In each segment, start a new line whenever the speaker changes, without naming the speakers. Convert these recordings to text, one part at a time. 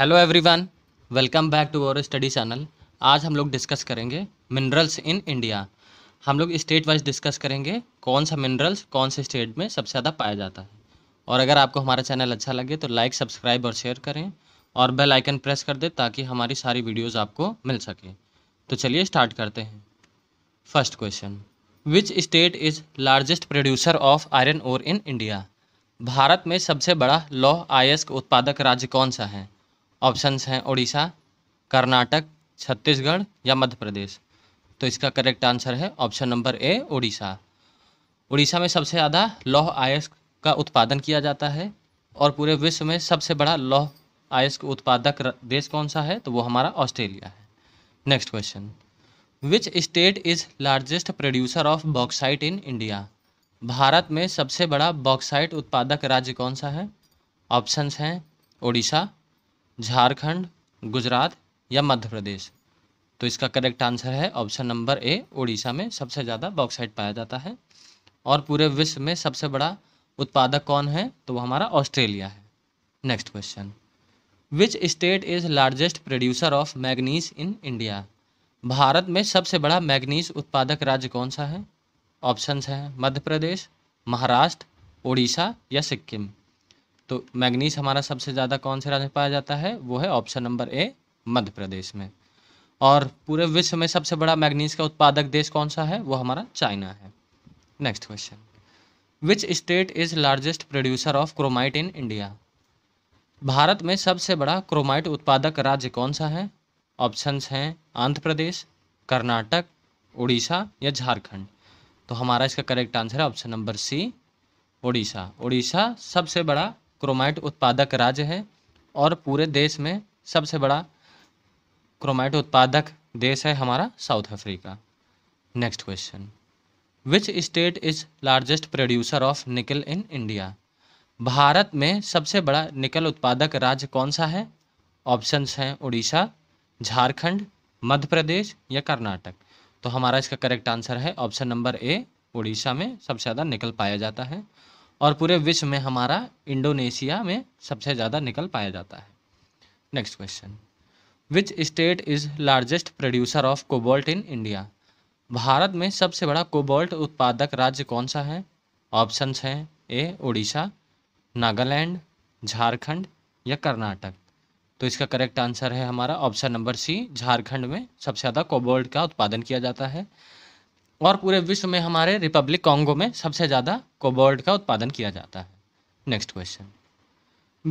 hello everyone welcome back to our study channel आज हम लोग डिस्कस करेंगे मिनरल्स इन इंडिया हम लोग स्टेट वाइज डिस्कस करेंगे कौन सा मिनरल्स कौन से स्टेट में सबसे ज़्यादा पाया जाता है और अगर आपको हमारा चैनल अच्छा लगे तो लाइक सब्सक्राइब और शेयर करें और बेल आइकन प्रेस कर दें ताकि हमारी सारी वीडियोज़ आपको मिल सके तो चलिए स्टार्ट करते हैं first question which state is largest producer of iron ore in India Bharat में सबसे बड़ा लौह आयस्क उत्पादक राज्य कौन सा है ऑप्शंस हैं उड़ीसा कर्नाटक छत्तीसगढ़ या मध्य प्रदेश तो इसका करेक्ट आंसर है option number A Orissa Orissa में सबसे ज़्यादा लौह आयस्क का उत्पादन किया जाता है और पूरे विश्व में सबसे बड़ा लौह आयस्क उत्पादक देश कौन सा है तो वो हमारा ऑस्ट्रेलिया है next question which state is largest producer of bauxite in India Bharat में सबसे बड़ा बॉक्साइट उत्पादक राज्य कौन सा है ऑप्शंस हैं ओडिशा झारखंड गुजरात या मध्य प्रदेश तो इसका करेक्ट आंसर है ऑप्शन नंबर ए उड़ीसा में सबसे ज़्यादा बॉक्साइट पाया जाता है और पूरे विश्व में सबसे बड़ा उत्पादक कौन है तो वो हमारा ऑस्ट्रेलिया है next question which state is largest producer of manganese in India Bharat में सबसे बड़ा मैग्नीज उत्पादक राज्य कौन सा है ऑप्शंस हैं मध्य प्रदेश महाराष्ट्र उड़ीसा या सिक्किम तो मैग्नीस हमारा सबसे ज़्यादा कौन से राज्य में पाया जाता है वो है ऑप्शन नंबर ए मध्य प्रदेश में और पूरे विश्व में सबसे बड़ा मैग्नीस का उत्पादक देश कौन सा है वो हमारा चाइना है next question which state is largest producer of chromite in India Bharat में सबसे बड़ा क्रोमाइट उत्पादक राज्य कौन सा है ऑप्शंस हैं आंध्र प्रदेश कर्नाटक उड़ीसा या झारखंड तो हमारा इसका करेक्ट आंसर है option number C Orissa Orissa सबसे बड़ा क्रोमाइट उत्पादक राज्य है और पूरे देश में सबसे बड़ा क्रोमाइट उत्पादक देश है हमारा South Africa next question which state is largest producer of nickel in India Bharat में सबसे बड़ा निकल उत्पादक राज्य कौन सा है ऑप्शंस हैं उड़ीसा झारखंड मध्य प्रदेश या कर्नाटक तो हमारा इसका करेक्ट आंसर है ऑप्शन नंबर ए उड़ीसा में सबसे ज़्यादा निकल पाया जाता है और पूरे विश्व में हमारा इंडोनेशिया में सबसे ज़्यादा निकल पाया जाता है next question which state is largest producer of cobalt in India Bharat में सबसे बड़ा कोबोल्ट उत्पादक राज्य कौन सा है ऑप्शंस हैं ए उड़ीसा नागालैंड झारखंड या कर्नाटक तो इसका करेक्ट आंसर है हमारा ऑप्शन नंबर सी झारखंड में सबसे ज़्यादा कोबोल्ट का उत्पादन किया जाता है और पूरे विश्व में हमारे रिपब्लिक कांगो में सबसे ज़्यादा कोबोल्ट का उत्पादन किया जाता है next question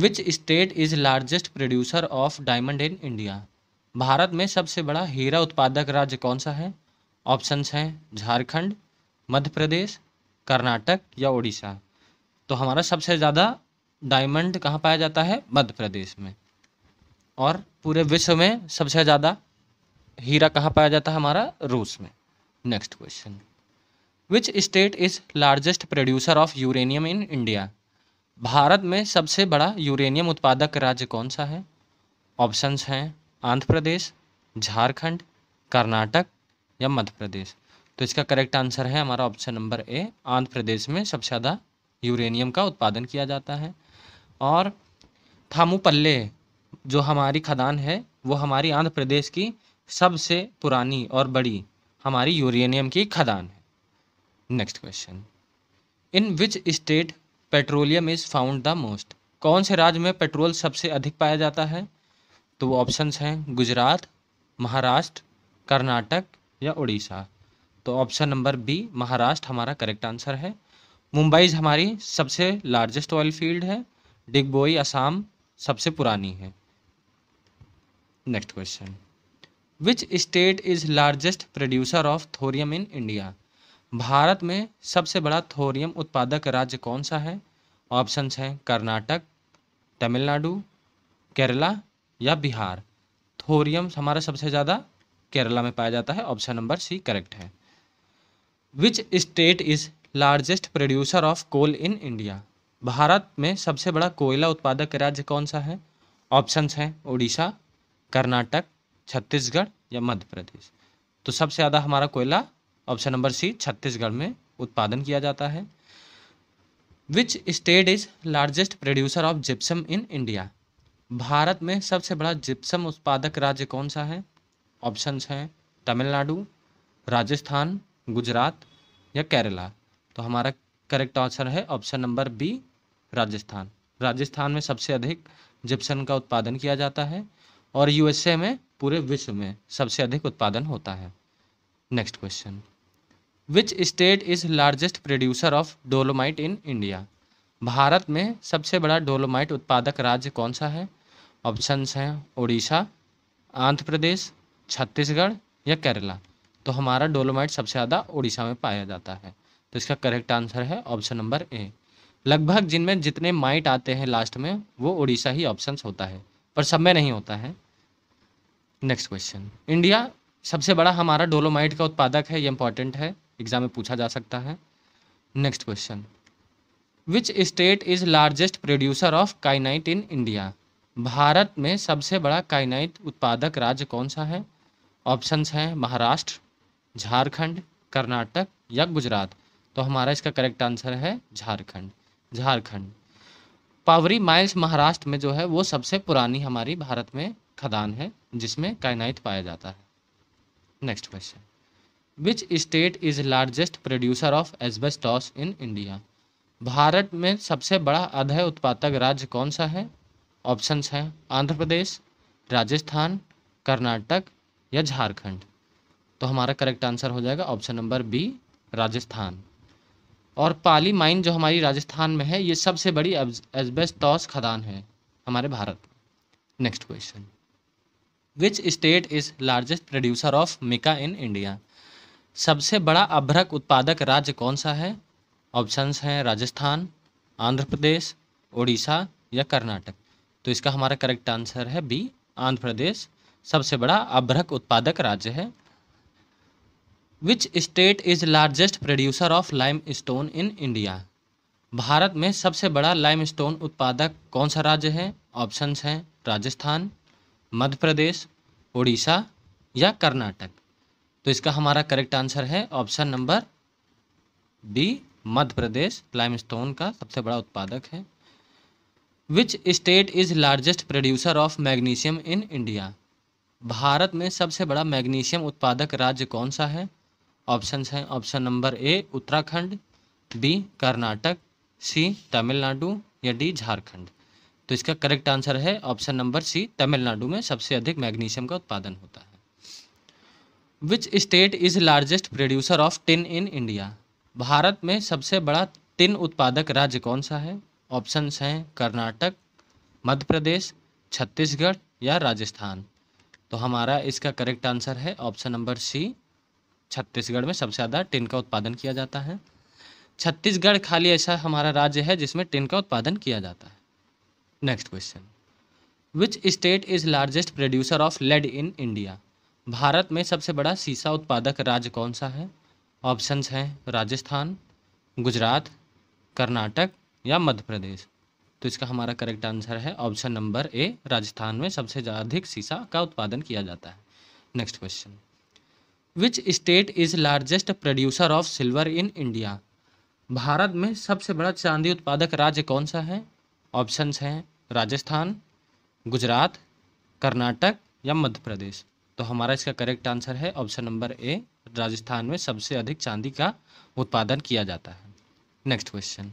which state is largest producer of diamond in India Bharat में सबसे बड़ा हीरा उत्पादक राज्य कौन सा है ऑप्शंस हैं झारखंड मध्य प्रदेश कर्नाटक या उड़ीसा तो हमारा सबसे ज़्यादा डायमंड कहाँ पाया जाता है मध्य प्रदेश में और पूरे विश्व में सबसे ज़्यादा हीरा कहाँ पाया जाता है हमारा रूस में next question which state is largest producer of uranium in India Bharat में सबसे बड़ा यूरेनियम उत्पादक राज्य कौन सा है ऑप्शंस हैं आंध्र प्रदेश झारखंड कर्नाटक या मध्य प्रदेश तो इसका करेक्ट आंसर है हमारा option number A Andhra Pradesh में सबसे ज़्यादा यूरेनियम का उत्पादन किया जाता है और थामूपल्ले जो हमारी खदान है वो हमारी आंध्र प्रदेश की सबसे पुरानी और बड़ी हमारी यूरेनियम की खदान है next question in which state petroleum is found the most कौन से राज्य में पेट्रोल सबसे अधिक पाया जाता है तो ऑप्शंस हैं गुजरात महाराष्ट्र कर्नाटक या उड़ीसा तो ऑप्शन नंबर बी महाराष्ट्र हमारा करेक्ट आंसर है मुंबई हमारी सबसे लार्जेस्ट ऑयल फील्ड है डिगबोई असम सबसे पुरानी है next question which state is largest producer of thorium in India Bharat में सबसे बड़ा थोरियम उत्पादक राज्य कौन सा है ऑप्शंस हैं कर्नाटक तमिलनाडु केरला या बिहार थोरियम हमारा सबसे ज़्यादा केरला में पाया जाता है ऑप्शन नंबर सी करेक्ट है which state is largest producer of coal in India Bharat में सबसे बड़ा कोयला उत्पादक राज्य कौन सा है ऑप्शंस हैं उड़ीसा कर्नाटक छत्तीसगढ़ या मध्य प्रदेश तो सबसे ज़्यादा हमारा कोयला ऑप्शन नंबर सी छत्तीसगढ़ में उत्पादन किया जाता है which state is largest producer of gypsum in India Bharat में सबसे बड़ा जिप्सम उत्पादक राज्य कौन सा है ऑप्शंस हैं तमिलनाडु राजस्थान गुजरात या केरला तो हमारा करेक्ट आंसर है option number B Rajasthan Rajasthan में सबसे अधिक जिप्सम का उत्पादन किया जाता है और यूएसए में पूरे विश्व में सबसे अधिक उत्पादन होता है next question which state is largest producer of dolomite in India Bharat में सबसे बड़ा डोलोमाइट उत्पादक राज्य कौन सा है ऑप्शंस हैं उड़ीसा आंध्र प्रदेश छत्तीसगढ़ या केरला तो हमारा डोलोमाइट सबसे ज़्यादा उड़ीसा में पाया जाता है तो इसका करेक्ट आंसर है ऑप्शन नंबर ए लगभग जिनमें जितने माइट आते हैं लास्ट में वो उड़ीसा ही ऑप्शन होता है पर सब में नहीं होता है नेक्स्ट क्वेश्चन इंडिया सबसे बड़ा हमारा डोलोमाइट का उत्पादक है ये इंपॉर्टेंट है एग्जाम में पूछा जा सकता है next question which state is largest producer of kyanite in India Bharat में सबसे बड़ा काइनाइट उत्पादक राज्य कौन सा है ऑप्शंस हैं महाराष्ट्र झारखंड कर्नाटक या गुजरात तो हमारा इसका करेक्ट आंसर है झारखंड झारखंड पावरी माइल्स महाराष्ट्र में जो है वो सबसे पुरानी हमारी भारत में खदान है जिसमें काइनाइट पाया जाता है next question which state is largest producer of asbestos in India Bharat में सबसे बड़ा अधय उत्पादक राज्य कौन सा है ऑप्शंस हैं आंध्र प्रदेश राजस्थान कर्नाटक या झारखंड तो हमारा करेक्ट आंसर हो जाएगा ऑप्शन नंबर बी राजस्थान और पाली माइन जो हमारी राजस्थान में है ये सबसे बड़ी एजबेस्टॉस खदान है हमारे Bharat next question which state is largest producer of mica in India सबसे बड़ा अभ्रक उत्पादक राज्य कौन सा है ऑप्शंस हैं राजस्थान आंध्र प्रदेश उड़ीसा या कर्नाटक तो इसका हमारा करेक्ट आंसर है बी आंध्र प्रदेश सबसे बड़ा अभ्रक उत्पादक राज्य है which state is largest producer of limestone in India Bharat में सबसे बड़ा लाइम स्टोन उत्पादक कौन सा राज्य है ऑप्शंस हैं राजस्थान मध्य प्रदेश उड़ीसा या कर्नाटक तो इसका हमारा करेक्ट आंसर है option number B Madhya Pradesh limestone का सबसे बड़ा उत्पादक है which state is largest producer of magnesium in India Bharat में सबसे बड़ा मैग्नीशियम उत्पादक राज्य कौन सा है ऑप्शन हैं option number A Uttarakhand B Karnataka C Tamil Nadu या डी झारखंड तो इसका करेक्ट आंसर है ऑप्शन नंबर सी तमिलनाडु में सबसे अधिक मैग्नीशियम का उत्पादन होता है which state is largest producer of tin in India Bharat में सबसे बड़ा टिन उत्पादक राज्य कौन सा है ऑप्शन हैं कर्नाटक मध्य प्रदेश छत्तीसगढ़ या राजस्थान तो हमारा इसका करेक्ट आंसर है ऑप्शन नंबर सी छत्तीसगढ़ में सबसे ज़्यादा टिन का उत्पादन किया जाता है छत्तीसगढ़ खाली ऐसा हमारा राज्य है जिसमें टिन का उत्पादन किया जाता है next question which state is largest producer of lead in India Bharat में सबसे बड़ा सीसा उत्पादक राज्य कौन सा है ऑप्शंस हैं राजस्थान गुजरात कर्नाटक या मध्य प्रदेश तो इसका हमारा करेक्ट आंसर है ऑप्शन नंबर ए राजस्थान में सबसे अधिक सीसा का उत्पादन किया जाता है next question which state is largest producer of silver in India Bharat में सबसे बड़ा चांदी उत्पादक राज्य कौन सा है ऑप्शंस हैं राजस्थान गुजरात कर्नाटक या मध्य प्रदेश तो हमारा इसका करेक्ट आंसर है ऑप्शन नंबर ए राजस्थान में सबसे अधिक चांदी का उत्पादन किया जाता है नेक्स्ट क्वेश्चन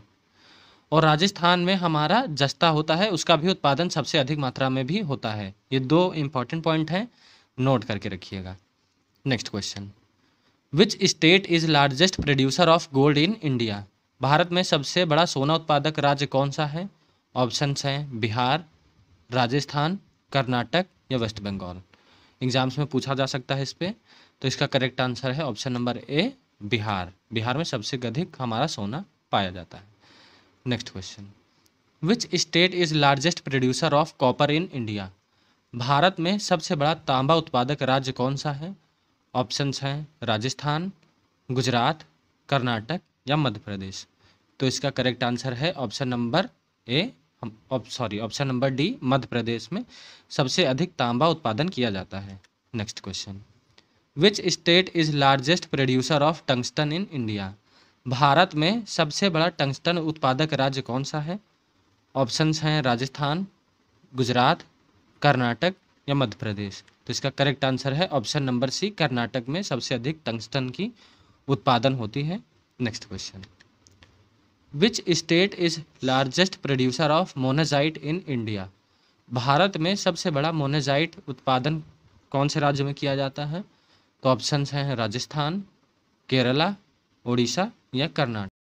और राजस्थान में हमारा जस्ता होता है उसका भी उत्पादन सबसे अधिक मात्रा में भी होता है ये दो इंपॉर्टेंट पॉइंट हैं नोट करके रखिएगा next question which state is largest producer of gold in India Bharat में सबसे बड़ा सोना उत्पादक राज्य कौन सा है ऑप्शंस हैं बिहार राजस्थान कर्नाटक या वेस्ट बंगाल एग्जाम्स में पूछा जा सकता है इस पर तो इसका करेक्ट आंसर है option number A Bihar Bihar में सबसे अधिक हमारा सोना पाया जाता है next question which state is largest producer of copper in India Bharat में सबसे बड़ा तांबा उत्पादक राज्य कौन सा है ऑप्शंस हैं राजस्थान गुजरात कर्नाटक या मध्य प्रदेश तो इसका करेक्ट आंसर है option number A sorry option number D Madhya Pradesh में सबसे अधिक तांबा उत्पादन किया जाता है next question which state is largest producer of tungsten in India Bharat में सबसे बड़ा टंगस्टन उत्पादक राज्य कौन सा है ऑप्शंस हैं राजस्थान गुजरात कर्नाटक या मध्य प्रदेश तो इसका करेक्ट आंसर है ऑप्शन नंबर सी कर्नाटक में सबसे अधिक टंगस्टन की उत्पादन होती है next question which state is largest producer of monazite in India Bharat में सबसे बड़ा मोनाजाइट उत्पादन कौन से राज्य में किया जाता है तो ऑप्शंस हैं राजस्थान केरला उड़ीसा या कर्नाटक